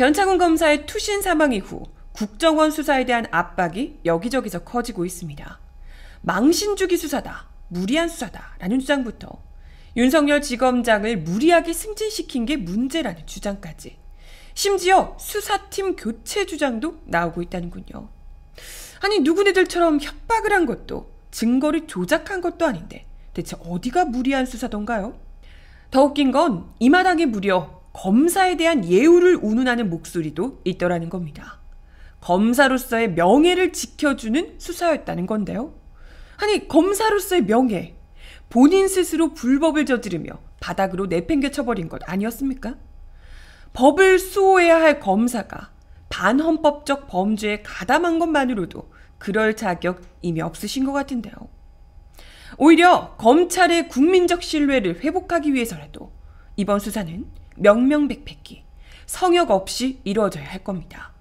변창훈 검사의 투신 사망 이후 국정원 수사에 대한 압박이 여기저기서 커지고 있습니다. 망신주기 수사다, 무리한 수사다라는 주장부터 윤석열 지검장을 무리하게 승진시킨 게 문제라는 주장까지 심지어 수사팀 교체 주장도 나오고 있다는군요. 아니 누구네들처럼 협박을 한 것도 증거를 조작한 것도 아닌데 대체 어디가 무리한 수사던가요? 더 웃긴 건이 마당에 무려 검사에 대한 예우를 운운하는 목소리도 있더라는 겁니다. 검사로서의 명예를 지켜주는 수사였다는 건데요. 아니, 검사로서의 명예. 본인 스스로 불법을 저지르며 바닥으로 내팽겨쳐버린것 아니었습니까? 법을 수호해야 할 검사가 반헌법적 범죄에 가담한 것만으로도 그럴 자격 이미 없으신 것 같은데요. 오히려 검찰의 국민적 신뢰를 회복하기 위해서라도 이번 수사는 명명백백히 성역 없이 이루어져야 할 겁니다.